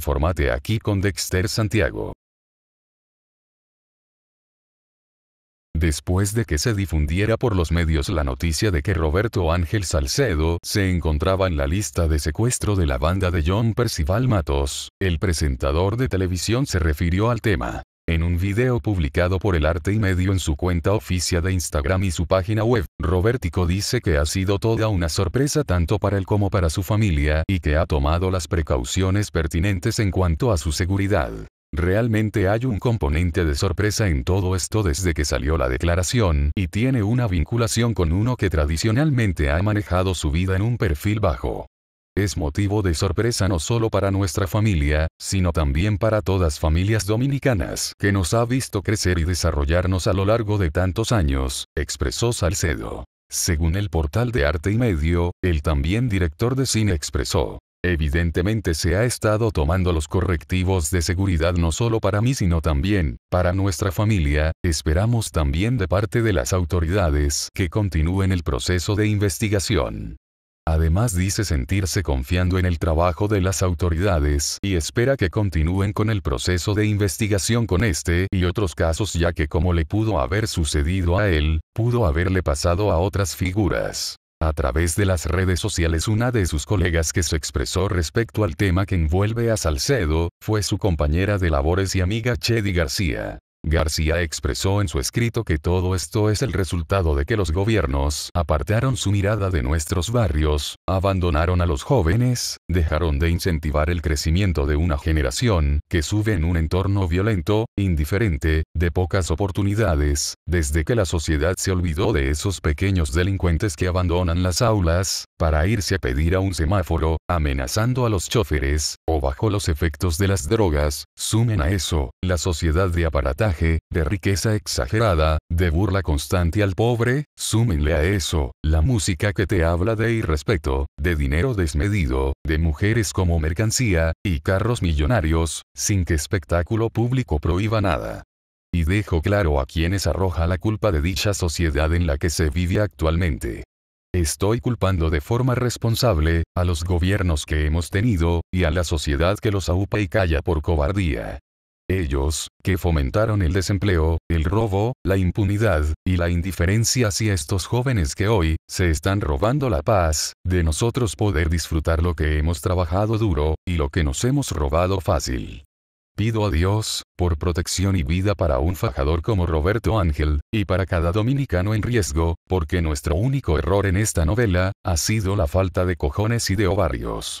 Formate aquí con Dexter Santiago. Después de que se difundiera por los medios la noticia de que Roberto Ángel Salcedo se encontraba en la lista de secuestro de la banda de John Percival Matos, el presentador de televisión se refirió al tema. En un video publicado por El Arte y Medio en su cuenta oficial de Instagram y su página web, Robertico dice que ha sido toda una sorpresa tanto para él como para su familia y que ha tomado las precauciones pertinentes en cuanto a su seguridad. Realmente hay un componente de sorpresa en todo esto desde que salió la declaración y tiene una vinculación con uno que tradicionalmente ha manejado su vida en un perfil bajo es motivo de sorpresa no solo para nuestra familia, sino también para todas familias dominicanas que nos ha visto crecer y desarrollarnos a lo largo de tantos años, expresó Salcedo. Según el portal de Arte y Medio, el también director de cine expresó, Evidentemente se ha estado tomando los correctivos de seguridad no solo para mí sino también, para nuestra familia, esperamos también de parte de las autoridades que continúen el proceso de investigación. Además dice sentirse confiando en el trabajo de las autoridades y espera que continúen con el proceso de investigación con este y otros casos ya que como le pudo haber sucedido a él, pudo haberle pasado a otras figuras. A través de las redes sociales una de sus colegas que se expresó respecto al tema que envuelve a Salcedo, fue su compañera de labores y amiga Chedi García. García expresó en su escrito que todo esto es el resultado de que los gobiernos apartaron su mirada de nuestros barrios, abandonaron a los jóvenes, dejaron de incentivar el crecimiento de una generación que sube en un entorno violento, indiferente, de pocas oportunidades, desde que la sociedad se olvidó de esos pequeños delincuentes que abandonan las aulas, para irse a pedir a un semáforo, amenazando a los choferes, o bajo los efectos de las drogas, sumen a eso, la sociedad de aparataje de riqueza exagerada, de burla constante al pobre, súmenle a eso, la música que te habla de irrespeto, de dinero desmedido, de mujeres como mercancía, y carros millonarios, sin que espectáculo público prohíba nada. Y dejo claro a quienes arroja la culpa de dicha sociedad en la que se vive actualmente. Estoy culpando de forma responsable, a los gobiernos que hemos tenido, y a la sociedad que los aupa y calla por cobardía. Ellos, que fomentaron el desempleo, el robo, la impunidad, y la indiferencia hacia estos jóvenes que hoy, se están robando la paz, de nosotros poder disfrutar lo que hemos trabajado duro, y lo que nos hemos robado fácil. Pido a Dios, por protección y vida para un fajador como Roberto Ángel, y para cada dominicano en riesgo, porque nuestro único error en esta novela, ha sido la falta de cojones y de ovarios.